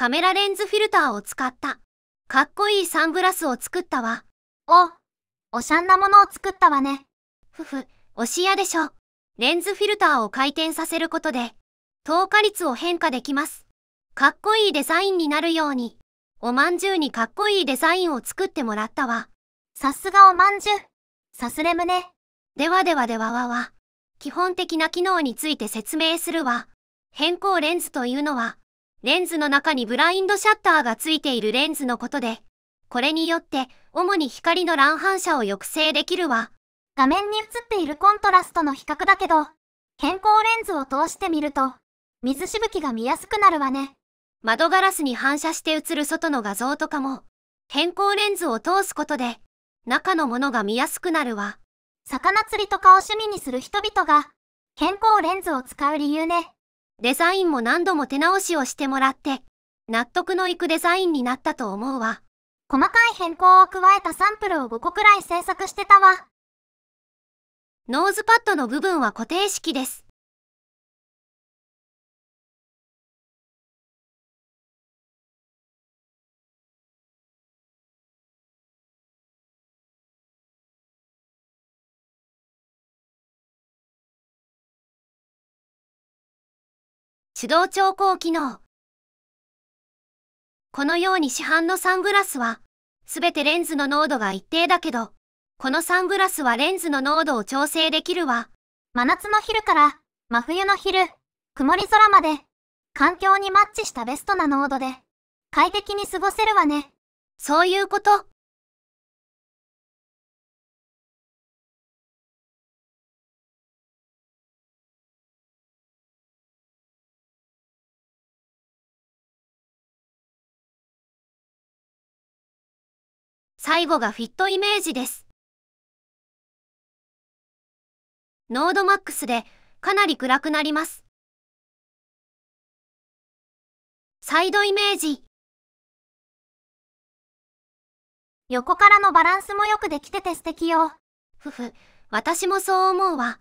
カメラレンズフィルターを使った、かっこいいサングラスを作ったわ。お、おしゃんなものを作ったわね。ふふ、おしやでしょ。レンズフィルターを回転させることで、透過率を変化できます。かっこいいデザインになるように、おまんじゅうにかっこいいデザインを作ってもらったわ。さすがおまんじゅう。さすれむね。ではではではわわ。基本的な機能について説明するわ。変更レンズというのは、レンズの中にブラインドシャッターがついているレンズのことで、これによって主に光の乱反射を抑制できるわ。画面に映っているコントラストの比較だけど、健康レンズを通してみると、水しぶきが見やすくなるわね。窓ガラスに反射して映る外の画像とかも、健康レンズを通すことで、中のものが見やすくなるわ。魚釣りとかを趣味にする人々が、健康レンズを使う理由ね。デザインも何度も手直しをしてもらって、納得のいくデザインになったと思うわ。細かい変更を加えたサンプルを5個くらい制作してたわ。ノーズパッドの部分は固定式です。手動調光機能。このように市販のサングラスは、すべてレンズの濃度が一定だけど、このサングラスはレンズの濃度を調整できるわ。真夏の昼から真冬の昼、曇り空まで、環境にマッチしたベストな濃度で、快適に過ごせるわね。そういうこと。最後がフィットイメージです。ノードマックスでかなり暗くなります。サイドイメージ。横からのバランスもよくできてて素敵よ。ふふ、私もそう思うわ。